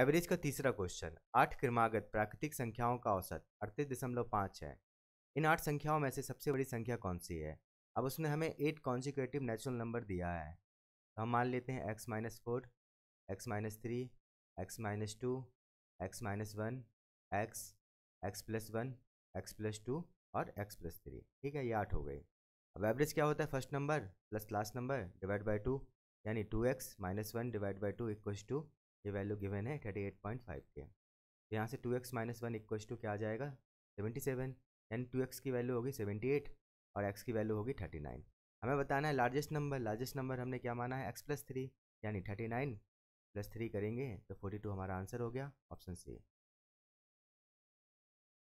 average का तीसरा question आठ क्रमागत प्राकृतिक संख्याओं का औसत अड़तीस दशमलव पाँच है इन आठ संख्याओं में से सबसे बड़ी संख्या कौन सी है अब उसने हमें एट कॉन्जिक्यूटिव नेचुरल नंबर दिया है तो हम मान लेते हैं x minus four x minus three x minus two x minus one x x plus one x plus two और एक्स प्लस थ्री ठीक है ये आठ हो गई अब एवरेज क्या होता है first number plus last number divide by two यानी two x minus one divide by two equal to ये वैल्यू गिवन है थर्टी एट पॉइंट फाइव के तो यहाँ से two x minus one equal to क्या आ जाएगा सेवेंटी सेवन यानी टू एक्स की वैल्यू होगी सेवेंटी एट और एक्स की वैल्यू होगी थर्टी नाइन हमें बताना है लार्जेस्ट नंबर लार्जेस्ट नंबर हमने क्या माना है एक्स प्लस थ्री यानी थर्टी नाइन प्लस थ्री करेंगे तो फोर्टी टू हमारा आंसर हो गया ऑप्शन सी